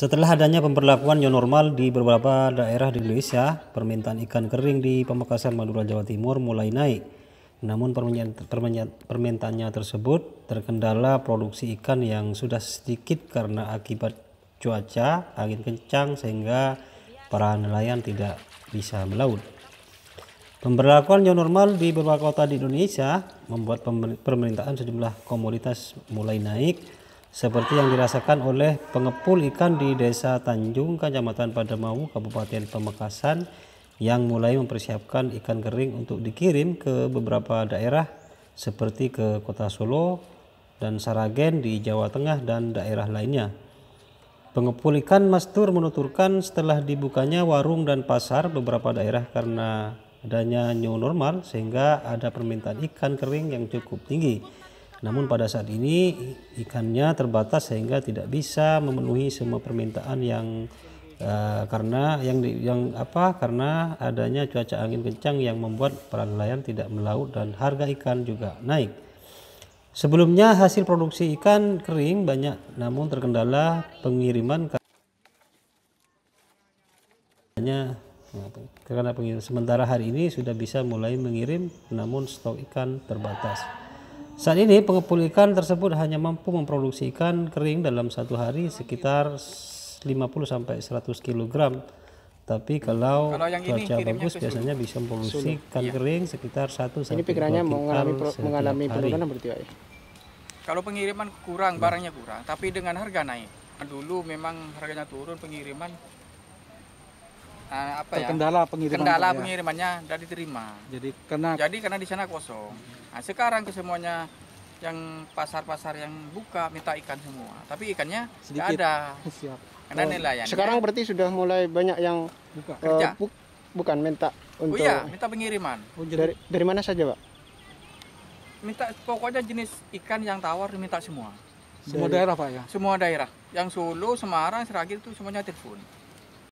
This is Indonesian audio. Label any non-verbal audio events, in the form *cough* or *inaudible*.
Setelah adanya pemberlakuan new normal di beberapa daerah di Indonesia, permintaan ikan kering di Pamekasan, Madura, Jawa Timur mulai naik. Namun permintaannya tersebut terkendala produksi ikan yang sudah sedikit karena akibat cuaca, angin kencang sehingga para nelayan tidak bisa melaut. Pemberlakuan new normal di beberapa kota di Indonesia membuat permintaan sejumlah komoditas mulai naik seperti yang dirasakan oleh pengepul ikan di Desa Tanjung, Kecamatan Pademawu, Kabupaten Pamekasan yang mulai mempersiapkan ikan kering untuk dikirim ke beberapa daerah seperti ke Kota Solo dan Saragen di Jawa Tengah dan daerah lainnya. Pengepul ikan Mastur menuturkan setelah dibukanya warung dan pasar beberapa daerah karena adanya new normal sehingga ada permintaan ikan kering yang cukup tinggi. Namun pada saat ini ikannya terbatas sehingga tidak bisa memenuhi semua permintaan yang uh, karena yang yang apa karena adanya cuaca angin kencang yang membuat para nelayan tidak melaut dan harga ikan juga naik. Sebelumnya hasil produksi ikan kering banyak namun terkendala pengiriman hanya eh, karena pengiriman Sementara hari ini sudah bisa mulai mengirim, namun stok ikan terbatas. Saat ini pengepul ikan tersebut hanya mampu memproduksi ikan kering dalam satu hari sekitar 50 sampai 100 kg. Tapi kalau, kalau yang cuaca ini, bagus biasanya bisa memproduksi ikan iya. kering sekitar 1 sampai Ini pikirannya mengalami pro, mengalami penurunan berarti ya. Kalau pengiriman kurang, barangnya kurang, tapi dengan harga naik. Dulu memang harganya turun, pengiriman Eh, apa ya? terkendala ya? pengiriman kendala ya. pengirimannya tidak diterima jadi karena jadi karena di sana kosong nah, sekarang kesemuanya yang pasar-pasar yang buka minta ikan semua tapi ikannya tidak ada *laughs* Siap. karena oh. nelayan sekarang iya. berarti sudah mulai banyak yang buka uh, kerja bu bukan minta oh untuk oh iya minta pengiriman oh, dari dari mana saja pak minta pokoknya jenis ikan yang tawar diminta semua semua daerah pak ya semua daerah yang Solo Semarang Seragil itu semuanya telepon